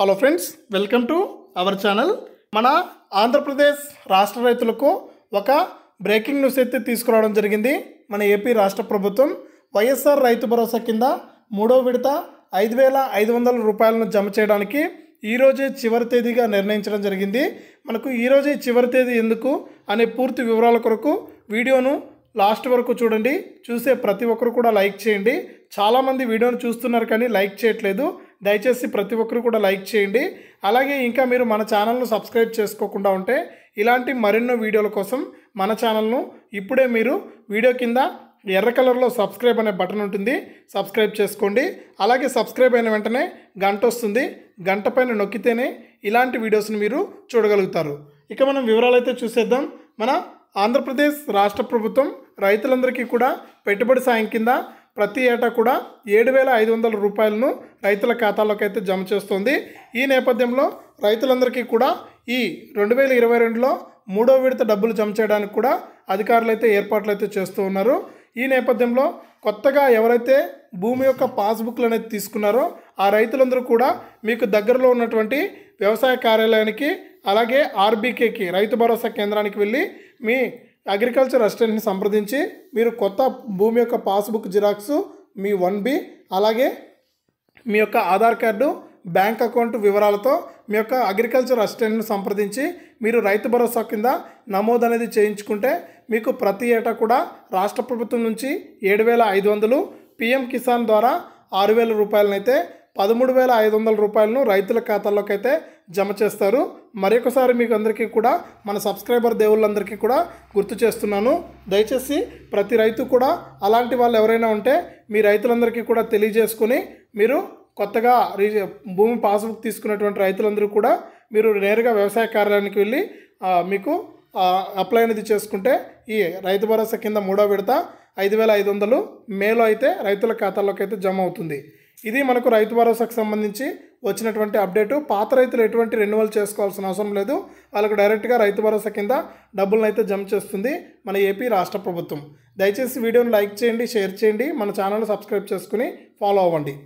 hello friends welcome to our channel మన ఆంధ్రప్రదేశ్ రాష్ట్ర రైతులకు ఒక బ్రేకింగ్ న్యూస్ అయితే తీసుకురావడం జరిగింది మన ఏపీ రాష్ట్ర ప్రభుత్వం వైఎస్ఆర్ రైతు భరోసా కింద మూడో విడత ఐదు వేల ఐదు వందల రూపాయలను జమ చేయడానికి ఈరోజే చివరి తేదీగా నిర్ణయించడం జరిగింది మనకు ఈరోజే చివరి తేదీ ఎందుకు అనే పూర్తి వివరాల కొరకు వీడియోను లాస్ట్ వరకు చూడండి చూసే ప్రతి ఒక్కరు కూడా లైక్ చేయండి చాలామంది వీడియోను చూస్తున్నారు కానీ లైక్ చేయట్లేదు దయచేసి ప్రతి ఒక్కరు కూడా లైక్ చేయండి అలాగే ఇంకా మీరు మన ఛానల్ను సబ్స్క్రైబ్ చేసుకోకుండా ఉంటే ఇలాంటి మరెన్నో వీడియోల కోసం మన ఛానల్ను ఇప్పుడే మీరు వీడియో కింద ఎర్ర కలర్లో సబ్స్క్రైబ్ అనే బటన్ ఉంటుంది సబ్స్క్రైబ్ చేసుకోండి అలాగే సబ్స్క్రైబ్ అయిన వెంటనే గంట వస్తుంది గంట పైన నొక్కితేనే ఇలాంటి వీడియోస్ని మీరు చూడగలుగుతారు ఇక మనం వివరాలైతే చూసేద్దాం మన ఆంధ్రప్రదేశ్ రాష్ట్ర ప్రభుత్వం రైతులందరికీ కూడా పెట్టుబడి సాయం కింద ప్రతి ఏటా కూడా ఏడు వేల ఐదు వందల రూపాయలను రైతుల ఖాతాలోకి అయితే జమ చేస్తుంది ఈ నేపథ్యంలో రైతులందరికీ కూడా ఈ రెండు వేల ఇరవై రెండులో మూడో విడత డబ్బులు జమ చేయడానికి కూడా అధికారులు అయితే ఏర్పాట్లు అయితే చేస్తూ ఉన్నారు ఈ నేపథ్యంలో కొత్తగా ఎవరైతే భూమి యొక్క పాస్బుక్లు అనేది తీసుకున్నారో ఆ రైతులందరూ కూడా మీకు దగ్గరలో ఉన్నటువంటి వ్యవసాయ కార్యాలయానికి అలాగే ఆర్బీకేకి రైతు భరోసా కేంద్రానికి వెళ్ళి మీ అగ్రికల్చర్ అసిస్టెంట్ని సంప్రదించి మీరు కొత్త భూమి యొక్క పాస్బుక్ జిరాక్స్ మీ వన్ బి అలాగే మీ యొక్క ఆధార్ కార్డు బ్యాంక్ అకౌంట్ వివరాలతో మీ యొక్క అగ్రికల్చర్ అసిస్టెంట్ను సంప్రదించి మీరు రైతు భరోసా కింద నమోదు అనేది చేయించుకుంటే మీకు ప్రతి ఏటా కూడా రాష్ట్ర ప్రభుత్వం నుంచి ఏడు వేల ఐదు వందలు పిఎం కిసాన్ ద్వారా ఆరు వేల రూపాయలనైతే పదమూడు వేల ఐదు వందల రూపాయలను రైతుల ఖాతాల్లోకి అయితే జమ చేస్తారు మరొకసారి మీకు అందరికీ కూడా మన సబ్స్క్రైబర్ దేవుళ్ళందరికీ కూడా గుర్తు చేస్తున్నాను దయచేసి ప్రతి రైతు కూడా అలాంటి వాళ్ళు ఎవరైనా ఉంటే మీ రైతులందరికీ కూడా తెలియజేసుకుని మీరు కొత్తగా రీ భూమి పాస్బుక్ తీసుకున్నటువంటి రైతులందరూ కూడా మీరు నేరుగా వ్యవసాయ కార్యాలయానికి వెళ్ళి మీకు అప్లై అనేది చేసుకుంటే ఈ రైతు భరోసా కింద మూడో విడత ఐదు వేల ఐదు వందలు మేలో అయితే రైతుల ఖాతాల్లోకి అయితే జమ అవుతుంది ఇది మనకు రైతు భరోసాకు సంబంధించి వచ్చినటువంటి అప్డేటు పాత రైతులు ఎటువంటి రెన్యువల్ చేసుకోవాల్సిన అవసరం లేదు వాళ్ళకు డైరెక్ట్గా రైతు భరోసా కింద డబ్బులను అయితే జమ చేస్తుంది మన ఏపీ రాష్ట్ర ప్రభుత్వం దయచేసి వీడియోను లైక్ చేయండి షేర్ చేయండి మన ఛానల్ సబ్స్క్రైబ్ చేసుకుని ఫాలో అవ్వండి